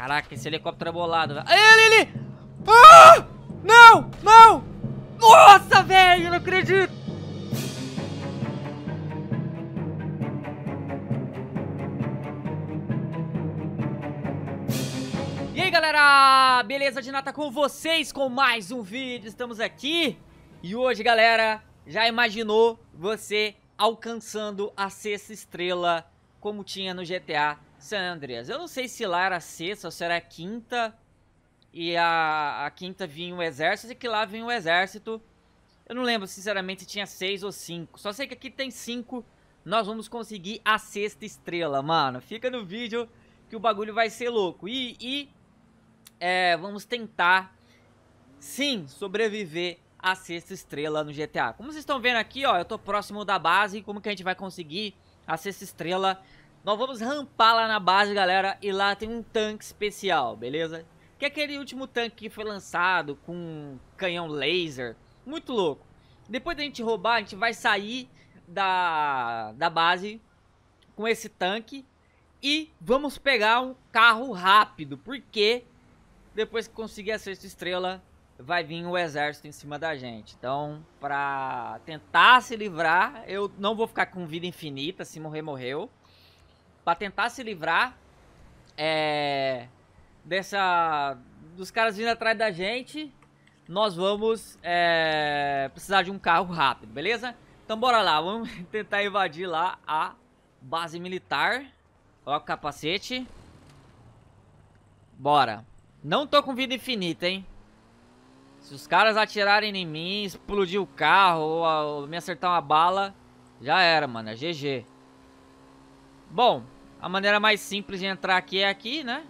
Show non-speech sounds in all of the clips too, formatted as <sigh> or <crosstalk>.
Caraca, esse helicóptero é bolado. Véio. Ele, ali! Ah! Não! Não! Nossa, velho! Não acredito! E aí, galera! Beleza de nata com vocês com mais um vídeo. Estamos aqui. E hoje, galera, já imaginou você alcançando a sexta estrela como tinha no GTA San Andreas. Eu não sei se lá era sexta ou se era quinta. E a, a quinta vinha o exército e que lá vinha o exército. Eu não lembro, sinceramente, se tinha seis ou cinco. Só sei que aqui tem cinco. Nós vamos conseguir a sexta estrela, mano. Fica no vídeo que o bagulho vai ser louco. E, e é, vamos tentar, sim, sobreviver a sexta estrela no GTA. Como vocês estão vendo aqui, ó, eu tô próximo da base, como que a gente vai conseguir a sexta estrela nós vamos rampar lá na base, galera, e lá tem um tanque especial, beleza? Que é aquele último tanque que foi lançado com um canhão laser, muito louco. Depois da gente roubar, a gente vai sair da, da base com esse tanque e vamos pegar um carro rápido, porque depois que conseguir a sexta estrela, vai vir o exército em cima da gente. Então, pra tentar se livrar, eu não vou ficar com vida infinita, se morrer, morreu para tentar se livrar é, dessa dos caras vindo atrás da gente, nós vamos é, precisar de um carro rápido, beleza? Então bora lá, vamos <laughs> tentar invadir lá a base militar. ó o capacete. Bora. Não tô com vida infinita, hein? Se os caras atirarem em mim, explodir o carro ou, ou me acertar uma bala, já era, mano. É GG. Bom, a maneira mais simples de entrar aqui é aqui, né?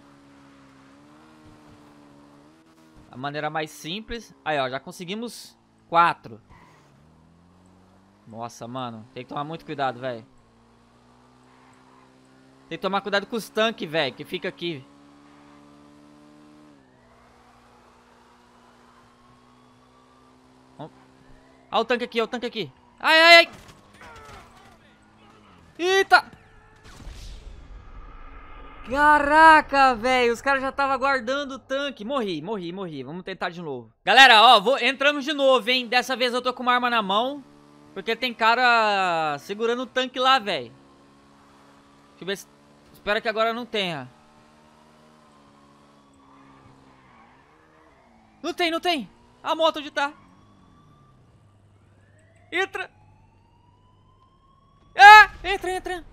A maneira mais simples. Aí, ó, já conseguimos quatro. Nossa, mano. Tem que tomar muito cuidado, velho. Tem que tomar cuidado com os tanques, velho, que fica aqui. Olha o tanque aqui, olha o tanque aqui. Ai, ai, ai. Eita. Caraca, velho, os caras já estavam guardando o tanque. Morri, morri, morri. Vamos tentar de novo. Galera, ó, vou... entramos de novo, hein. Dessa vez eu tô com uma arma na mão. Porque tem cara segurando o tanque lá, velho. Deixa eu ver se... Espero que agora não tenha. Não tem, não tem. A moto onde tá. Entra. Ah, entra, entra.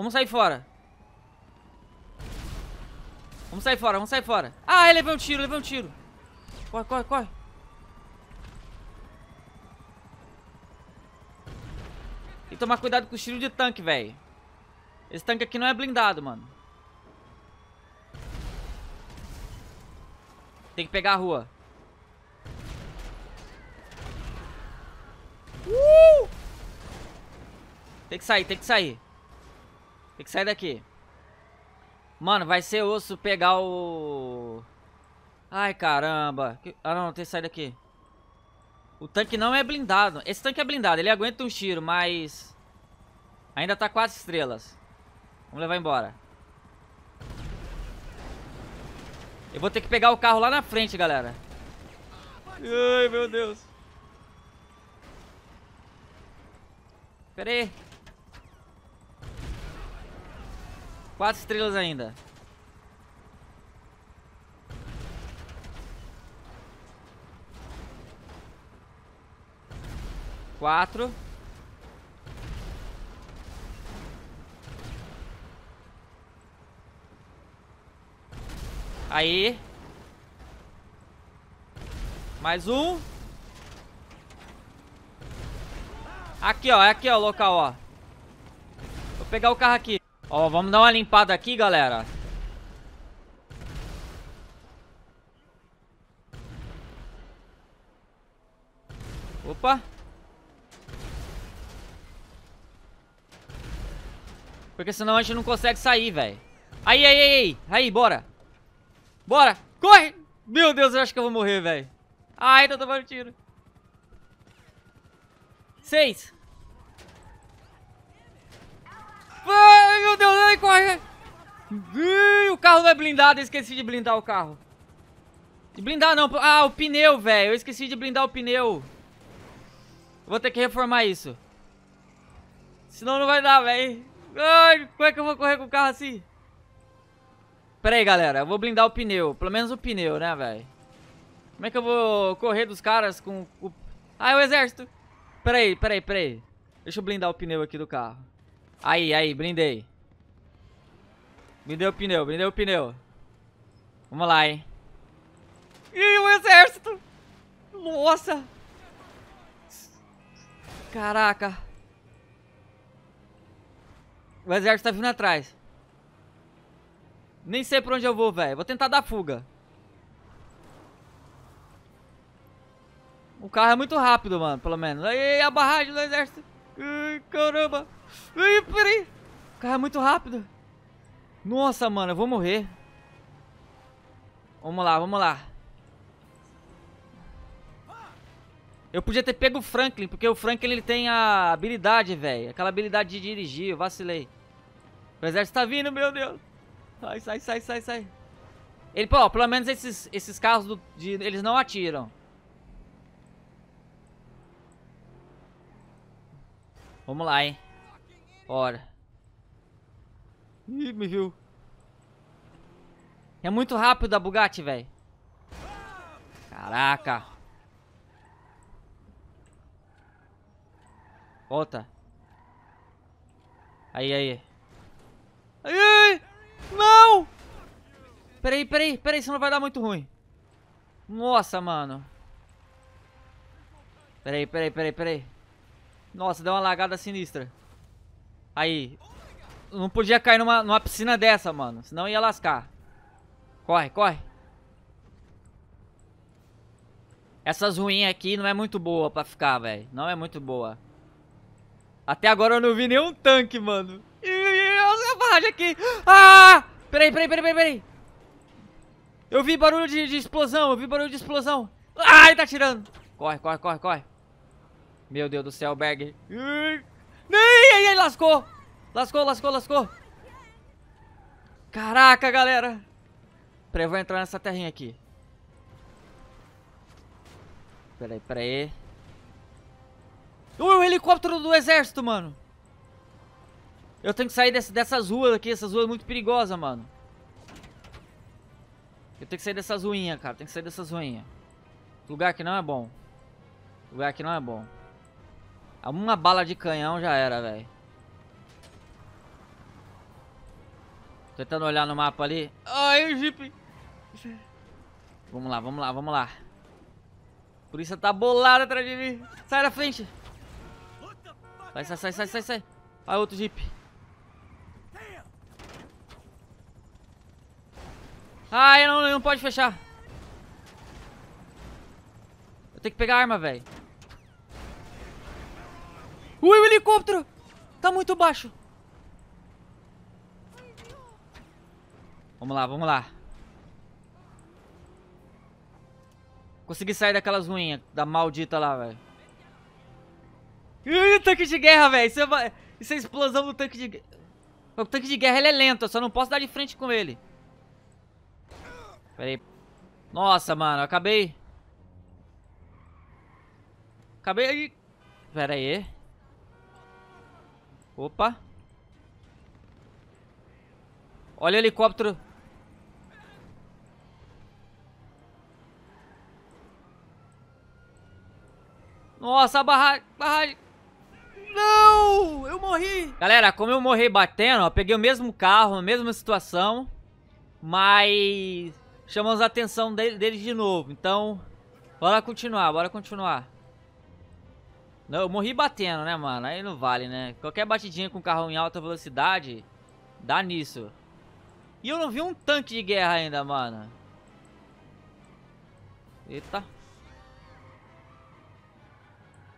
Vamos sair fora. Vamos sair fora, vamos sair fora. Ah, ele levou um tiro, levou um tiro. Corre, corre, corre. Tem que tomar cuidado com o tiro de tanque, velho. Esse tanque aqui não é blindado, mano. Tem que pegar a rua. Uh! Tem que sair, tem que sair. Tem que sair daqui. Mano, vai ser osso pegar o... Ai, caramba. Ah, não, tem que sair daqui. O tanque não é blindado. Esse tanque é blindado, ele aguenta um tiro, mas... Ainda tá quatro estrelas. Vamos levar embora. Eu vou ter que pegar o carro lá na frente, galera. Ai, meu Deus. Pera aí. Quatro estrelas ainda. Quatro. Aí. Mais um. Aqui, ó. É aqui, ó, o local, ó. Vou pegar o carro aqui. Ó, vamos dar uma limpada aqui, galera. Opa. Porque senão a gente não consegue sair, velho. Aí, aí, aí, aí. Aí, bora. Bora. Corre. Meu Deus, eu acho que eu vou morrer, velho. Ai, tô tomando tiro. Seis. corre, corre. Ih, o carro não é blindado, eu esqueci de blindar o carro. De blindar não, ah, o pneu, velho. Eu esqueci de blindar o pneu. Vou ter que reformar isso. Senão não vai dar, velho. Ai, como é que eu vou correr com o carro assim? Pera aí, galera. Eu vou blindar o pneu. Pelo menos o pneu, né, velho? Como é que eu vou correr dos caras com o... Ah, é o exército. Pera aí, pera aí, pera aí. Deixa eu blindar o pneu aqui do carro. Aí, aí, blindei. Brindei o pneu, brindei o pneu. Vamos lá, hein. Ih, o exército! Nossa! Caraca. O exército tá vindo atrás. Nem sei pra onde eu vou, velho. Vou tentar dar fuga. O carro é muito rápido, mano, pelo menos. Aí, a barragem do exército. Ai, caramba. Ai, peraí. O carro é muito rápido. Nossa, mano, eu vou morrer. Vamos lá, vamos lá. Eu podia ter pego o Franklin, porque o Franklin ele tem a habilidade, velho. Aquela habilidade de dirigir, eu vacilei. O exército tá vindo, meu Deus. Sai, sai, sai, sai, sai. Ele, pô, pelo menos esses, esses carros do, de, eles não atiram. Vamos lá, hein. Bora. Ih, me viu. É muito rápido a Bugatti, velho. Caraca. Volta. Aí, aí. aí Não! Peraí, peraí, peraí, senão vai dar muito ruim. Nossa, mano. Peraí, peraí, peraí, peraí. Nossa, deu uma lagada sinistra. Aí não podia cair numa, numa piscina dessa, mano. Senão ia lascar. Corre, corre. Essas ruínas aqui não é muito boa pra ficar, velho. Não é muito boa. Até agora eu não vi nenhum tanque, mano. E, olha a barragem aqui. Ah! Peraí, peraí, peraí, peraí, Eu vi barulho de, de explosão, eu vi barulho de explosão. Ai, ah, tá tirando. Corre, corre, corre, corre. Meu Deus do céu, Berg. Ih, ai, ai, lascou. Lascou, lascou, lascou. Caraca, galera. Peraí, eu vou entrar nessa terrinha aqui. Peraí, peraí. Ui, o helicóptero do exército, mano. Eu tenho que sair desse, dessas ruas aqui. Essas ruas é muito perigosas, mano. Eu tenho que sair dessas ruinhas, cara. Tem que sair dessas ruinhas. Lugar que não é bom. Lugar que não é bom. Uma bala de canhão já era, velho. Tentando olhar no mapa ali. Ai, o Jeep. Vamos lá, vamos lá, vamos lá. A polícia tá bolada atrás de mim. Sai da frente. Sai, sai, sai, sai, sai, sai. Vai outro Jeep. Ai, não, não pode fechar. Eu tenho que pegar a arma, velho. Ui, o helicóptero! Tá muito baixo. Vamos lá, vamos lá. Consegui sair daquelas ruínas da maldita lá, velho. Ih, tanque de guerra, velho. Isso, é, isso é explosão do tanque de guerra. O tanque de guerra ele é lento, eu só não posso dar de frente com ele. Pera aí. Nossa, mano, acabei. Acabei aí. Pera aí. Opa. Olha o helicóptero Nossa, a barragem... Não! Eu morri! Galera, como eu morri batendo, ó, peguei o mesmo carro, a mesma situação, mas chamamos a atenção dele, dele de novo. Então, bora continuar, bora continuar. Não, eu morri batendo, né, mano? Aí não vale, né? Qualquer batidinha com carro em alta velocidade, dá nisso. E eu não vi um tanque de guerra ainda, mano. Eita.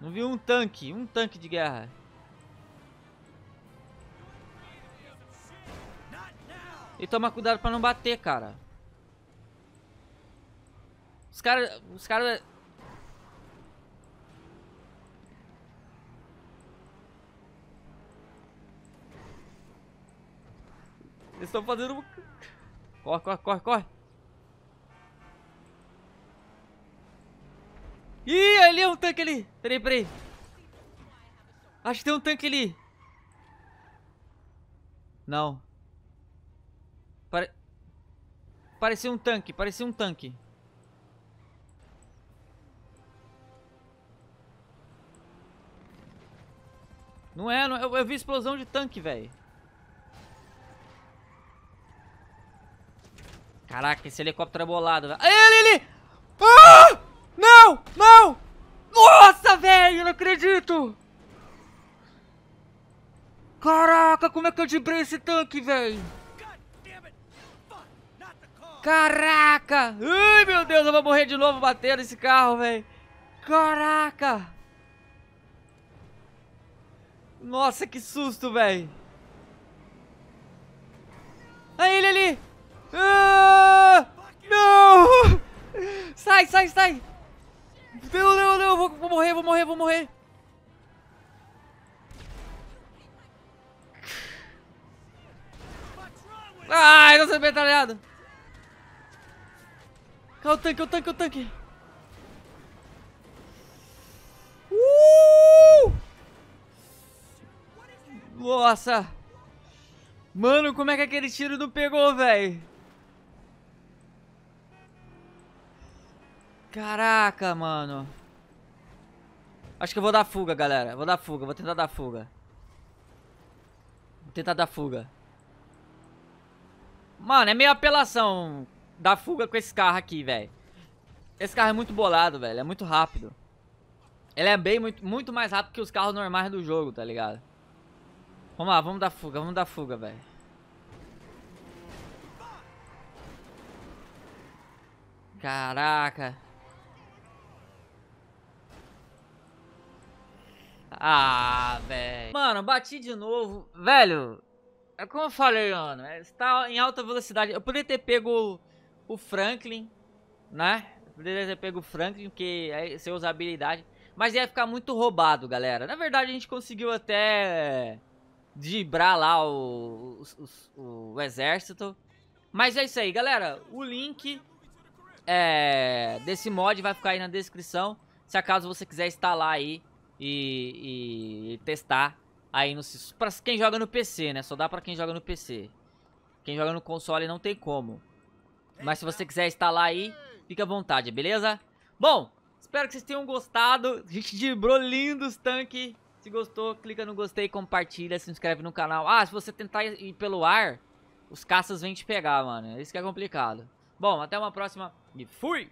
Não vi um tanque, um tanque de guerra. E tomar cuidado pra não bater, cara. Os caras... Os caras... Eles estão fazendo... Corre, corre, corre, corre. Ih, ali é um tanque ali. Peraí, peraí. Acho que tem um tanque ali. Não. Pare... Parecia um tanque, parecia um tanque. Não é, não é. Eu, eu vi explosão de tanque, velho. Caraca, esse helicóptero é bolado. Ele não! Nossa, velho, não acredito! Caraca, como é que eu debrei esse tanque, velho? Caraca! Ai, meu Deus, eu vou morrer de novo batendo esse carro, velho. Caraca! Nossa, que susto, velho. Aí ele ali! Ah, não! Sai, sai, sai! Pelo não, não, vou, vou morrer, vou morrer, vou morrer. Ai, tô sendo metralhado. Calma o tanque, o tanque, o tanque. Uh! Nossa. Mano, como é que aquele tiro não pegou, velho? Caraca, mano. Acho que eu vou dar fuga, galera. Vou dar fuga, vou tentar dar fuga. Vou tentar dar fuga. Mano, é meio apelação dar fuga com esse carro aqui, velho. Esse carro é muito bolado, velho. É muito rápido. Ele é bem muito, muito mais rápido que os carros normais do jogo, tá ligado? Vamos lá, vamos dar fuga, vamos dar fuga, velho. Caraca. Ah, velho. Mano, bati de novo. Velho, é como eu falei, mano. Está é, em alta velocidade. Eu poderia ter pego o Franklin, né? Eu poderia ter pego o Franklin, porque aí você usa habilidade. Mas ia ficar muito roubado, galera. Na verdade, a gente conseguiu até dibrar lá o, o, o, o exército. Mas é isso aí, galera. O link é, desse mod vai ficar aí na descrição. Se acaso você quiser instalar aí e, e testar aí no para quem joga no PC, né? Só dá para quem joga no PC. Quem joga no console não tem como. Mas se você quiser instalar aí, fica à vontade, beleza? Bom, espero que vocês tenham gostado. A gente de lindo os tanques. Se gostou, clica no gostei, compartilha, se inscreve no canal. Ah, se você tentar ir pelo ar, os caças vêm te pegar, mano. Isso que é complicado. Bom, até uma próxima e fui!